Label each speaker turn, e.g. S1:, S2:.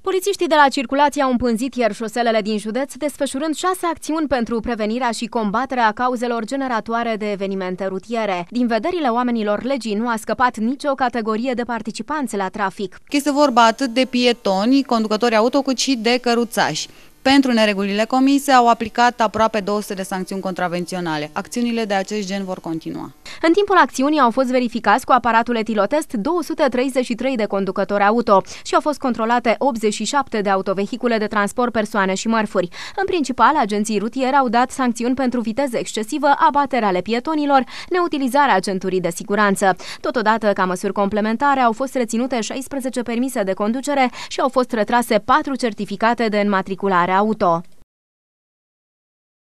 S1: Polițiștii de la circulație au împânzit ieri șoselele din județ, desfășurând șase acțiuni pentru prevenirea și combaterea cauzelor generatoare de evenimente rutiere. Din vederile
S2: oamenilor legii nu a scăpat nicio categorie de participanți la trafic. Este vorba atât
S3: de pietoni, conducători auto, cât și de căruțași. Pentru neregulile comise au aplicat aproape 200 de sancțiuni contravenționale. Acțiunile de acest gen vor continua.
S4: În timpul
S1: acțiunii au fost verificați cu aparatul etilotest 233 de conducători auto și au fost controlate 87 de autovehicule de transport persoane și mărfuri. În principal, agenții rutieri au dat sancțiuni pentru viteză excesivă, abaterea ale pietonilor, neutilizarea centurii de siguranță. Totodată, ca măsuri complementare, au fost reținute 16 permise de conducere și au fost retrase 4 certificate de înmatriculare auto.